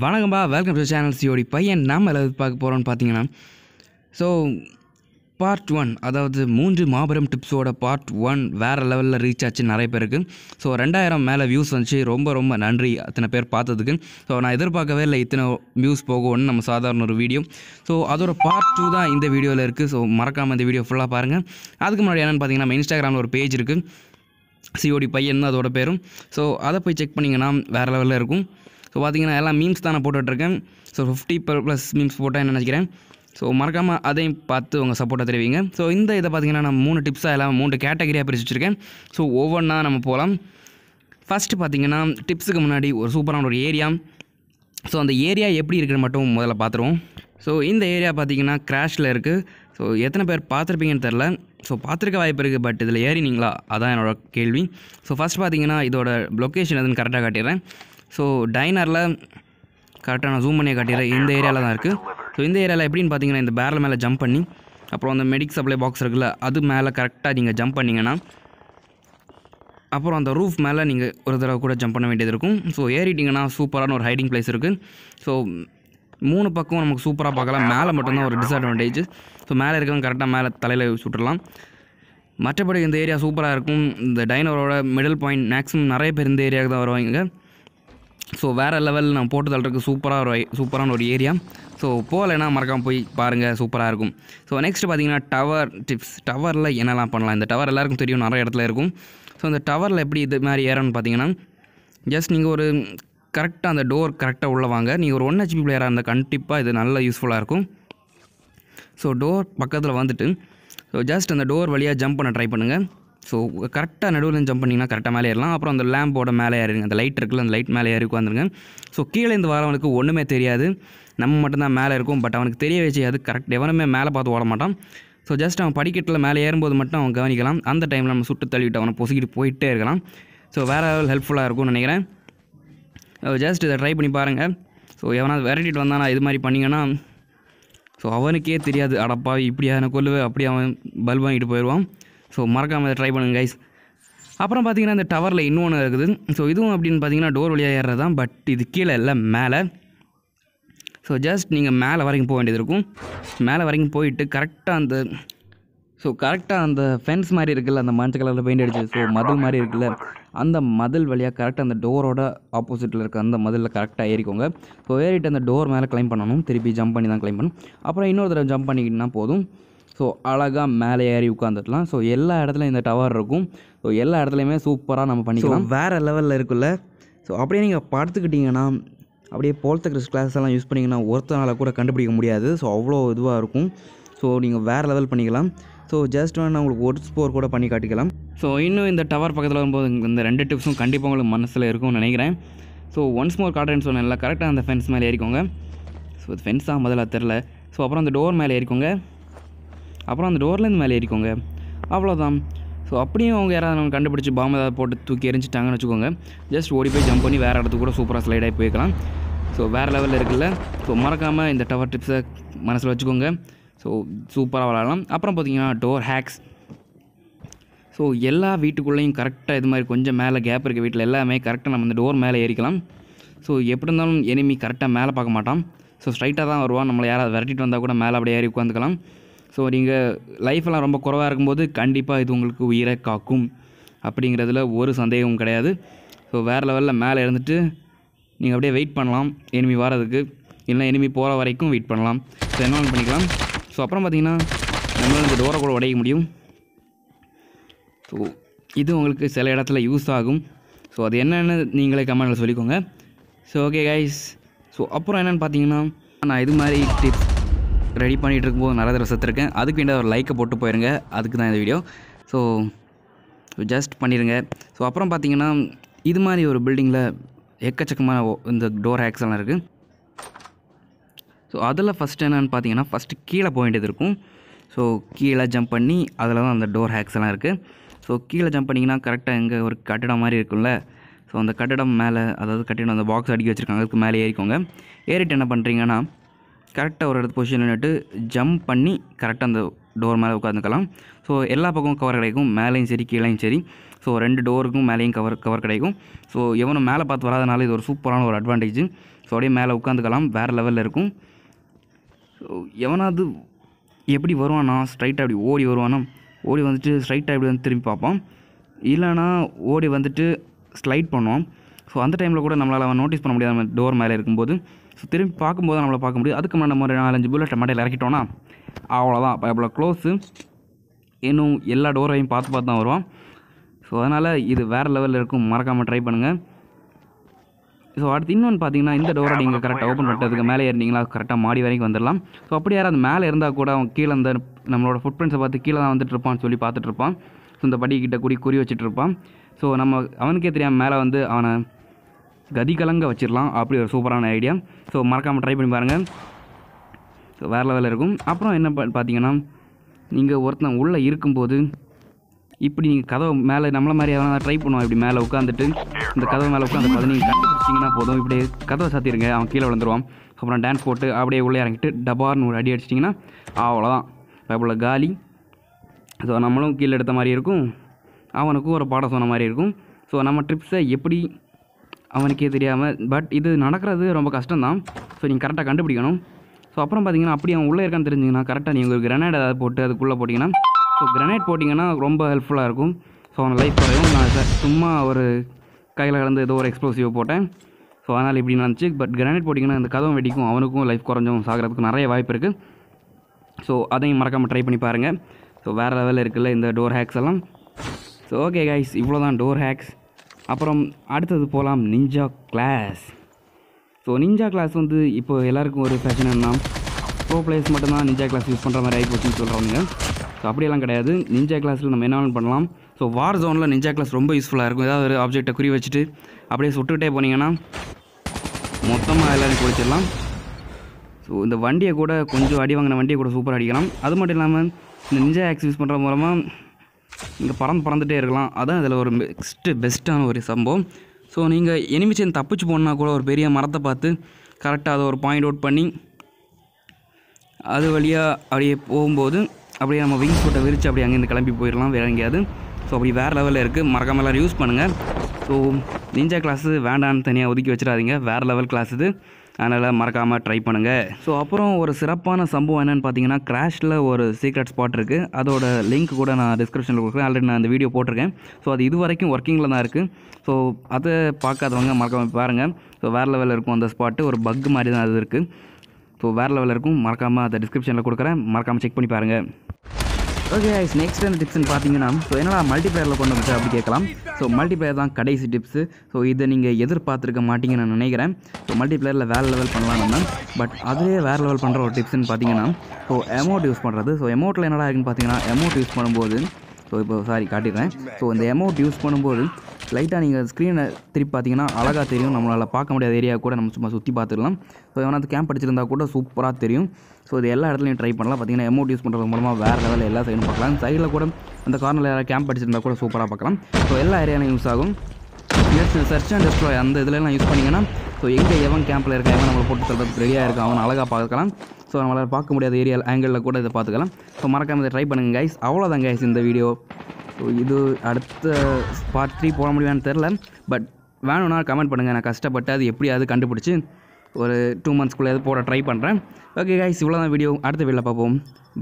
வணக்கம்பா welcome to channel சியோடி பையன் நாம் எல்லாம் பார்க்க போகிறோன்னு பார்த்தீங்கன்னா ஸோ பார்ட் ஒன் அதாவது மூன்று மாபெரும் டிப்ஸோட பார்ட் ஒன் வேறு லெவலில் ரீச் ஆச்சு நிறைய பேருக்கு ஸோ ரெண்டாயிரம் மேலே வியூஸ் வந்துச்சு ரொம்ப ரொம்ப நன்றி அத்தனை பேர் பார்த்ததுக்கு ஸோ நான் எதிர்பார்க்கவே இல்லை இத்தனை வியூஸ் போகும்னு நம்ம சாதாரண ஒரு வீடியோ ஸோ அதோட பார்ட் டூ தான் இந்த வீடியோவில் இருக்குது ஸோ மறக்காமல் இந்த வீடியோ ஃபுல்லாக பாருங்கள் அதுக்கு முன்னாடி என்னென்னு பார்த்தீங்கன்னா நம்ம இன்ஸ்டாகிராமில் ஒரு பேஜ் இருக்குது சிஓடி பையன் அதோட பேரும் ஸோ அதை போய் செக் பண்ணிங்கன்னா வேறு லெவலில் இருக்கும் ஸோ பார்த்திங்கன்னா எல்லாம் மீம்ஸ் தான் நான் போட்டுட்ருக்கேன் ஸோ ஃபிஃப்டி ப்ளஸ் மீம்ஸ் போட்டால் என்ன நினைக்கிறேன் ஸோ மறக்காமல் அதையும் பார்த்து உங்கள் சப்போர்ட்டாக தெரிவிங்க ஸோ இந்த இதை பார்த்தீங்கன்னா நான் மூணு டிப்ஸாக எல்லாம் மூணு கேட்டகரியாக பிரித்து வச்சுருக்கேன் ஸோ ஒவ்வொன்றா நம்ம போகலாம் ஃபஸ்ட்டு பார்த்தீங்கன்னா டிப்ஸுக்கு முன்னாடி ஒரு சூப்பரான ஒரு ஏரியா ஸோ அந்த ஏரியா எப்படி இருக்குன்னு மட்டும் முதல்ல பார்த்துருவோம் ஸோ இந்த ஏரியா பார்த்தீங்கன்னா கிராஷில் இருக்குது ஸோ எத்தனை பேர் பார்த்துருப்பீங்கன்னு தெரில ஸோ பார்த்துருக்க வாய்ப்பு இருக்குது பட் இதில் ஏறினீங்களா அதான் என்னோடய கேள்வி ஸோ ஃபஸ்ட் பார்த்தீங்கன்னா இதோட லொக்கேஷன் எதுன்னு கரெக்டாக காட்டிடுறேன் ஸோ டைனரில் கரெக்டாக நான் ஜூம் பண்ணி காட்டிடுறேன் இந்த ஏரியாவில் தான் இருக்குது ஸோ இந்த ஏரியாவில் எப்படின்னு பார்த்தீங்கன்னா இந்த பேரல் மேலே ஜம்ப் பண்ணி அப்புறம் அந்த மெடிக் சப்ளை பாக்ஸ் இருக்குல்ல அது மேலே கரெக்டாக நீங்கள் ஜம்ப் பண்ணிங்கன்னா அப்புறம் அந்த ரூஃப் மேலே நீங்கள் ஒரு தடவை கூட ஜம்ப் பண்ண வேண்டியது இருக்கும் ஸோ ஏறிட்டிங்கன்னா சூப்பரான ஒரு ஹைடிங் பிளேஸ் இருக்குது ஸோ மூணு பக்கம் நமக்கு சூப்பராக பார்க்கலாம் மேலே மட்டும்தான் ஒரு டிஸ்அட்வான்டேஜ் ஸோ மேலே இருக்கவங்க கரெக்டாக மேலே தலையில் சுட்டுடலாம் மற்றபடி இந்த ஏரியா சூப்பராக இருக்கும் இந்த டைனரோட மிடில் பாயிண்ட் மேக்ஸிமம் நிறைய பேர் இந்த ஏரியாவுக்கு தான் வருவாங்க ஸோ வேறு லெவல் நான் போட்டு தள்ளுறதுக்கு சூப்பராக ஒரு சூப்பரான ஒரு ஏரியா ஸோ போகலைன்னா மறக்காமல் போய் பாருங்கள் சூப்பராக இருக்கும் ஸோ நெக்ஸ்ட் பார்த்தீங்கன்னா டவர் டிப்ஸ் டவரில் என்னெல்லாம் பண்ணலாம் இந்த டவர் எல்லாருக்கும் தெரியும் நிறைய இடத்துல இருக்கும் ஸோ இந்த டவரில் எப்படி இது மாதிரி ஏறணும்னு பார்த்தீங்கன்னா ஜஸ்ட் நீங்கள் ஒரு கரெக்டாக அந்த டோர் கரெக்டாக உள்ளே வாங்க நீங்கள் ஒரு ஒன் ஹெச்பி பிளேயராக இருந்தால் கண்டிப்பாக இது நல்ல யூஸ்ஃபுல்லாக இருக்கும் ஸோ டோர் பக்கத்தில் வந்துட்டு ஸோ ஜஸ்ட் அந்த டோர் வழியாக ஜம்ப் பண்ண ட்ரை பண்ணுங்கள் ஸோ கரெக்டாக நடுவில் ஜம்ப் பண்ணிங்கன்னா கரெக்டாக மேலே ஏறலாம் அப்புறம் அந்த லேம்போட மேலே ஏறிங்க அந்த லைட் இருக்குல்ல அந்த லைட் மேலே ஏறி உட்காந்துருங்க ஸோ கீழே இருந்து வரவனுக்கு ஒன்றுமே தெரியாது நம்ம மட்டும்தான் மேலே இருக்கும் பட் அவனுக்கு தெரிய அது கரெக்ட் எவனுமே மேலே பார்த்து ஓட மாட்டான் ஸோ ஜஸ்ட் அவன் படிக்கட்டில் மேலே ஏறும்போது மட்டும் அவன் கவனிக்கலாம் அந்த டைமில் நம்ம சுட்டு தள்ளிவிட்டு அவனை பொசுக்கிட்டு போயிட்டே இருக்கலாம் ஸோ வேறு லெவல் ஹெல்ப்ஃபுல்லாக இருக்கும்னு நினைக்கிறேன் ஜஸ்ட் இதை ட்ரை பண்ணி பாருங்கள் ஸோ எவனாவது விரட்டிட்டு வந்தானா இது மாதிரி பண்ணிங்கன்னா ஸோ அவனுக்கே தெரியாது அடப்பா இப்படி அவனை கொல்லுவேன் அப்படி அவன் பல்பாங்கிட்டு போயிடுவான் ஸோ மறக்காமல் ட்ரை பண்ணுங்கள் கைஸ் அப்புறம் பார்த்தீங்கன்னா இந்த டவரில் இன்னொன்று இருக்குது ஸோ இதுவும் அப்படின்னு பார்த்தீங்கன்னா டோர் வழியாக ஏறுறது தான் பட் இது கீழே இல்லை மேலே ஸோ ஜஸ்ட் நீங்கள் மேலே வரைக்கும் போக வேண்டியது இருக்கும் மேலே வரைக்கும் போயிட்டு கரெக்டாக அந்த ஸோ கரெக்டாக அந்த ஃபென்ஸ் மாதிரி இருக்குல்ல அந்த மஞ்சள் கலரில் பெயிண்ட் அடிச்சு ஸோ மதில் மாதிரி இருக்குல்ல அந்த மதில் வழியாக கரெக்டாக அந்த டோரோட ஆப்போசிட்டில் இருக்க அந்த மதிலில் கரெக்டாக ஏறிக்கோங்க ஸோ ஏறிட்டு அந்த டோர் மேலே கிளைம் பண்ணணும் திருப்பி ஜம்ப் பண்ணி தான் கிளைம் பண்ணணும் அப்புறம் இன்னொரு தடவை ஜம்ப் பண்ணிக்கிட்டுனா போதும் ஸோ அழகாக மேலே ஏறி உட்காந்துடலாம் ஸோ எல்லா இடத்துலையும் இந்த டவர் இருக்கும் ஸோ எல்லா இடத்துலையுமே சூப்பராக நம்ம பண்ணிக்கலாம் வேறு லெவலில் இருக்குல்ல ஸோ அப்படியே நீங்கள் பார்த்துக்கிட்டிங்கன்னா அப்படியே போல்த்தக்ரஸ் கிளாஸ் எல்லாம் யூஸ் பண்ணிங்கன்னா ஒருத்தனால் கூட கண்டுபிடிக்க முடியாது ஸோ அவ்வளோ இதுவாக இருக்கும் ஸோ நீங்கள் வேறு லெவல் பண்ணிக்கலாம் ஸோ ஜஸ்ட் வேணால் உங்களுக்கு ஒரு ஸ்போர் கூட பண்ணி காட்டிக்கலாம் ஸோ இன்னும் இந்த டவர் பக்கத்தில் வரும்போது இந்த ரெண்டு டிப்ஸும் கண்டிப்பாக உங்களுக்கு மனசில் இருக்கும்னு நினைக்கிறேன் ஸோ ஒன்ஸ் மோர் காட்டுறேன்னு எல்லாம் கரெக்டாக அந்த ஃபென்ஸ் மேலே ஏறிக்கோங்க ஸோ ஃபென்ஸ் தான் முதல்ல தெரில ஸோ அப்புறம் அந்த டோர் மேலே ஏறிக்கோங்க அப்புறம் அந்த டோர்லேருந்து மேலே ஏறிக்கோங்க அவ்வளோதான் ஸோ அப்படியும் அவங்க யாராவது நம்ம கண்டுபிடிச்சி பாம்பு ஏதாவது போட்டு தூக்கி எரிஞ்சிட்டாங்கன்னு வச்சுக்கோங்க ஜஸ்ட் ஓடி போய் ஜம்ப் பண்ணி வேறு இடத்துக்கு கூட சூப்பராக ஸ்லைடாகி போய்க்கலாம் ஸோ வேறு லெவலில் இருக்குல்ல ஸோ மறக்காமல் இந்த டவர் டிப்ஸை மனசில் வச்சுக்கோங்க ஸோ சூப்பராக விளாடலாம் அப்புறம் பார்த்திங்கன்னா டோர் ஹேக்ஸ் ஸோ எல்லா வீட்டுக்குள்ளேயும் கரெக்டாக இது மாதிரி கொஞ்சம் மேலே கேப் இருக்க வீட்டில் எல்லாமே கரெக்டாக நம்ம இந்த டோர் மேலே ஏறிக்கலாம் ஸோ எப்படி இருந்தாலும் எனிமி கரெக்டாக மேலே பார்க்க மாட்டான் ஸோ ஸ்ட்ரைட்டாக தான் வருவான் நம்மளை யாராவது விரட்டிட்டு வந்தால் கூட மேலே அப்படியே ஏறி உட்காந்துக்கலாம் ஸோ நீங்கள் லைஃப்பெல்லாம் ரொம்ப குறவாக இருக்கும்போது கண்டிப்பாக இது உங்களுக்கு உயிரை காக்கும் அப்படிங்கிறதுல ஒரு சந்தேகமும் கிடையாது ஸோ வேறு லெவலில் மேலே இருந்துட்டு நீங்கள் அப்படியே வெயிட் பண்ணலாம் எனிமி வரதுக்கு இல்லை எனிமி போகிற வரைக்கும் வெயிட் பண்ணலாம் ஸோ என்ன பண்ணிக்கலாம் ஸோ அப்புறம் பார்த்திங்கன்னா நம்மளால் இந்த டோரை கூட உடைய முடியும் ஸோ இது உங்களுக்கு சில இடத்துல யூஸ் ஆகும் ஸோ அது என்னென்னு நீங்களே கமெண்டில் சொல்லிக்கோங்க ஸோ ஓகே கைஸ் ஸோ அப்புறம் என்னென்னு பார்த்தீங்கன்னா நான் இது மாதிரி டிப்ஸ் ரெடி பண்ணிகிட்டு இருக்கும்போது நிறைய தடவை செத்துருக்கேன் அதுக்கு வேண்டிய ஒரு லைக்கை போட்டு போயிருங்க அதுக்கு தான் இந்த வீடியோ ஸோ ஜஸ்ட் பண்ணிடுங்க ஸோ அப்புறம் பார்த்தீங்கன்னா இது மாதிரி ஒரு பில்டிங்கில் எக்கச்சக்கமான இந்த டோர் ஹேக்ஸ்லாம் இருக்குது ஸோ அதில் ஃபஸ்ட்டு என்னென்னு பார்த்தீங்கன்னா ஃபஸ்ட்டு கீழே போக வேண்டியது இருக்கும் ஸோ கீழே ஜம்ப் பண்ணி அதில் தான் அந்த டோர் ஹேக்ஸ் எல்லாம் இருக்குது ஸோ கீழே ஜம்ப் பண்ணிங்கன்னா கரெக்டாக எங்கே ஒரு கட்டிடம் மாதிரி இருக்கும்ல ஸோ அந்த கட்டிடம் மேலே அதாவது கட்டிடம் அந்த பாக்ஸ் அடிக்க வச்சுருக்காங்க அதுக்கு மேலே ஏறிக்கோங்க ஏறிட்டு என்ன பண்ணுறீங்கன்னா கரெக்டாக ஒரு இடத்து பொசிஷனில் நின்றுட்டு ஜம்ப் பண்ணி கரெக்டாக அந்த டோர் மேலே உட்காந்துக்கலாம் ஸோ எல்லா பக்கமும் கவர் கிடைக்கும் மேலேயும் சரி கீழேயும் சரி ஸோ ரெண்டு டோருக்கும் மேலேயும் கவர் கவர் கிடைக்கும் ஸோ எவனும் மேலே பார்த்து வராதனால இது ஒரு சூப்பரான ஒரு அட்வான்டேஜ் ஸோ அப்படியே மேலே உட்காந்துக்கலாம் வேறு லெவலில் இருக்கும் ஸோ எவனாவது எப்படி வருவானா ஸ்ட்ரைட்டாக அப்படி ஓடி வருவானா ஓடி வந்துட்டு ஸ்ட்ரைட்டாக இப்படி வந்து திரும்பி பார்ப்பான் இல்லைனா ஓடி வந்துட்டு ஸ்லைட் பண்ணுவான் ஸோ அந்த டைமில் கூட நம்மளால் அவன் நோட்டீஸ் பண்ண முடியாது நம்ம டோர் மேலே இருக்கும்போது ஸோ திரும்பி பார்க்கும்போது நம்மளை பார்க்க முடியும் அதுக்கு முன்னாடி நம்ம நாலஞ்சு புல்லட்டை மட்டையில் இறக்கிட்டோன்னா அவ்வளோதான் இப்போ எவ்வளோ க்ளோஸு இன்னும் எல்லா டோரையும் பார்த்து பார்த்து தான் வருவோம் ஸோ அதனால் இது வேறு லெவலில் இருக்கும் மறக்காமல் ட்ரை பண்ணுங்கள் ஸோ அடுத்து இன்னொன்று பார்த்தீங்கன்னா இந்த டோரை நீங்கள் கரெக்டாக ஓப்பன் பண்ணுறதுக்கு மேலே ஏறினீங்களா கரெக்டாக மாடி வரைக்கும் வந்துடலாம் ஸோ அப்படி யாராவது மேலே இருந்தால் கூட அவன் கீழே அந்த நம்மளோட ஃபுட் பிரிண்ட்ஸை பார்த்து கீழே தான் வந்துட்டு இருப்பான்னு சொல்லி பார்த்துட்டு இருப்பான் ஸோ இந்த படிக்கிட்ட கூடி குறி வச்சுட்டு இருப்பான் ஸோ நம்ம அவனுக்கே தெரியாமல் மேலே வந்து அவனை கதி கலங்க வச்சிடலாம் அப்படி ஒரு சூப்பரான ஐடியா ஸோ மறக்காமல் ட்ரை பண்ணி பாருங்கள் ஸோ வேறு லெவலில் இருக்கும் அப்புறம் என்ன பார்த்தீங்கன்னா நீங்கள் ஒருத்தன் உள்ளே இருக்கும்போது இப்படி நீங்கள் கதவை மேலே நம்மளை மாதிரி எதாவது ட்ரை பண்ணுவோம் இப்படி மேலே உட்காந்துட்டு இந்த கதவை மேலே உட்காந்து பார்த்து நீங்கள் கண்டுபிடிச்சிங்கன்னா போதும் இப்படி கதவை சாத்திருங்க அவன் கீழே விழுந்துருவான் அப்புறம் டான்ஸ் போட்டு அப்படியே உள்ளே இறங்கிட்டு டபார்னு ஒரு அடி அடிச்சிட்டிங்கன்னா அவ்வளோதான் இவ்வளோ காலி ஸோ நம்மளும் கீழே எடுத்த மாதிரி இருக்கும் அவனுக்கும் ஒரு பாடம் சொன்ன மாதிரி இருக்கும் ஸோ நம்ம ட்ரிப்ஸை எப்படி அவனுக்கே தெரியாமல் பட் இது நடக்கிறது ரொம்ப கஷ்டம் தான் ஸோ நீங்கள் கரெக்டாக கண்டுபிடிக்கணும் ஸோ அப்புறம் பார்த்தீங்கன்னா அப்படி அவன் உள்ளே இருக்கான்னு தெரிஞ்சிங்கன்னா கரெக்டாக நீங்கள் ஒரு கிரனேட் ஏதாவது போட்டு அதுக்குள்ளே போட்டிங்கன்னா ஸோ கிரனேட் போட்டிங்கன்னா ரொம்ப ஹெல்ப்ஃபுல்லாக இருக்கும் ஸோ அவன் லைஃப் குறையும் நான் சும்மா ஒரு கையில் கலந்து ஏதோ ஒரு எக்ஸ்ப்ளோசிவ் போட்டேன் ஸோ அதனால் இப்படி நினச்சி பட் கிரனேட் போட்டிங்கன்னா அந்த கதவும் வெடிக்கும் அவனுக்கும் லைஃப் குறைஞ்சும் சாகிறதுக்கும் நிறைய வாய்ப்பு இருக்குது ஸோ அதையும் மறக்காமல் ட்ரை பண்ணி பாருங்கள் ஸோ வேறு லெவலில் இருக்குல்ல இந்த டோர் ஹேக்ஸ் எல்லாம் ஸோ ஓகே கைஸ் இவ்வளோ தான் டோர் ஹேக்ஸ் அப்புறம் அடுத்தது போகலாம் ninja class so ninja class வந்து இப்போ எல்லாருக்கும் ஒரு ஃபேஷன் என்ன ப்ரோ பிளேஸ் மட்டும்தான் நிஞ்சா கிளாஸ் யூஸ் பண்ணுற மாதிரி ஆகிப்போச்சுன்னு சொல்கிறவங்க ஸோ அப்படியெல்லாம் கிடையாது நிஞ்சா கிளாஸில் நம்ம என்ன பண்ணலாம் ஸோ வார் ஜோனில் நிஞ்சா கிளாஸ் ரொம்ப யூஸ்ஃபுல்லாக இருக்கும் ஏதாவது ஒரு ஆப்ஜெக்டை குறி வச்சுட்டு அப்படியே சுட்டுக்கிட்டே போனீங்கன்னா மொத்தமாக எல்லோரும் குளிச்சிடலாம் ஸோ இந்த வண்டியை கூட கொஞ்சம் அடி வாங்கின வண்டியை கூட சூப்பராக அடிக்கலாம் அது மட்டும் இல்லாமல் இந்த நிஞ்சா ஆக்ஸ் யூஸ் பண்ணுற மூலமாக இங்கே பறந்து பறந்துகிட்டே இருக்கலாம் அதான் இதில் ஒரு பெஸ்ட்டு பெஸ்ட்டான ஒரு சம்பவம் ஸோ நீங்கள் எனிமிச்சன் தப்பிச்சு போனால் கூட ஒரு பெரிய மரத்தை பார்த்து கரெக்டாக அதை ஒரு பாயிண்ட் அவுட் பண்ணி அது வழியாக அப்படியே போகும்போது அப்படியே நம்ம விங்ஸ் போட்டை விரித்து அப்படியே அங்கேருந்து கிளம்பி போயிடலாம் வேறு எங்கேயாவது ஸோ அப்படி வேறு லெவலில் இருக்குது மறக்காமல் எல்லோரும் யூஸ் பண்ணுங்கள் ஸோ நிஞ்சா கிளாஸு வேண்டான்னு தனியாக ஒதுக்கி வச்சிடாதீங்க வேறு லெவல் கிளாஸ் இது அதனால் மறக்காமல் ட்ரை பண்ணுங்கள் ஸோ அப்புறம் ஒரு சிறப்பான சம்பவம் என்னென்னு பார்த்தீங்கன்னா கிராஷில் ஒரு சீக்ரெட் ஸ்பாட் இருக்குது அதோட லிங்க் கூட நான் டிஸ்கிரிப்ஷனில் கொடுக்குறேன் ஆல்ரெடி நான் அந்த வீடியோ போட்டிருக்கேன் ஸோ அது இது வரைக்கும் ஒர்க்கிங்கில் தான் இருக்குது ஸோ அதை பார்க்காதவங்க மறக்காமல் பாருங்கள் ஸோ வேறு லெவலில் இருக்கும் அந்த ஸ்பாட்டு ஒரு பக் மாதிரி தான் அது இருக்குது ஸோ வேறு லெவலில் இருக்கும் மறக்காமல் அதை டிஸ்கிரிப்ஷனில் கொடுக்குறேன் மறக்காமல் செக் பண்ணி பாருங்கள் ஓகே ஐஸ் நெக்ஸ்ட் என்ன டிப்ஸ்னு பார்த்தீங்கன்னா ஸோ என்னடா மல்டிப்ளேயரில் கொண்டு வந்துச்சு அப்படி கேட்கலாம் ஸோ மல்டிப்ளேயர் தான் கடைசி டிப்ஸ் ஸோ இதை நீங்கள் எதிர்பார்த்துருக்க மாட்டீங்கன்னு நான் நினைக்கிறேன் ஸோ மல்டிப்ளேயரில் வேறு லெவல் பண்ணலாம் நம்ம பட் அதுலேயே வேறு லெவல் பண்ணுற ஒரு டிப்ஸ்னு பார்த்தீங்கன்னா ஸோ அமௌண்ட் யூஸ் பண்ணுறது ஸோ அமௌண்ட்டில் என்னடா இருக்குன்னு பார்த்தீங்கன்னா அமௌண்ட் யூஸ் பண்ணும்போது ஸோ இப்போ சாரி காட்டிடுறேன் ஸோ இந்த அமௌண்ட் யூஸ் பண்ணும்போது லைட்டாக நீங்கள் ஸ்க்ரீனை திருப்பி பார்த்தீங்கன்னா அழகாக தெரியும் நம்மளால் பார்க்க முடியாத ஏரியா கூட நம்ம சும்மா சுற்றி பார்த்துக்கலாம் ஸோ எவனாவது கேம்ப் அடிச்சிருந்தா கூட சூப்பராக தெரியும் ஸோ இது எல்லா இடத்துலையும் ட்ரை பண்ணலாம் பார்த்தீங்கன்னா எமௌண்ட் யூஸ் பண்ணுறது மூலமாக வேறு லெவலில் எல்லா சைடும் பார்க்கலாம் சைடில் கூட அந்த கார்னர் யாராவது கேம்ப் அடிச்சிருந்தா கூட சூப்பராக பார்க்கலாம் ஸோ எல்லா ஏரியாலையும் யூஸ் ஆகும் எஸ் சர்ச் அண்ட் டெஸ்ட்ராய் அந்த இதுலலாம் யூஸ் பண்ணிங்கன்னா ஸோ எங்கே எவன் கேம்பில் இருக்கா எவன் நம்மளை போட்டு சொல்கிறதுக்கு ரெடியாக இருக்கும் அவன் அழகாக பார்க்கலாம் ஸோ நம்மளால் பார்க்க முடியாத ஏரியா ஆங்கிளில் கூட இதை பார்த்துக்கலாம் ஸோ மறக்காமல் இதை ட்ரை பண்ணுங்கள் கைஸ் அவ்வளோதான் கைஸ் இந்த வீடியோ ஸோ இது அடுத்த பார்ட் த்ரீ போட முடியுமான்னு தெரில பட் வேணும்னா கமெண்ட் பண்ணுங்கள் நான் கஷ்டப்பட்டு அது எப்படியாவது கண்டுபிடிச்சி ஒரு டூ மந்த்ஸ்க்குள்ளே போட ட்ரை பண்ணுறேன் ஓகே காய்ஸ் இவ்வளோ தான் வீடியோ அடுத்த வீடியோவில் பார்ப்போம்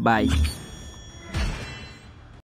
பாய்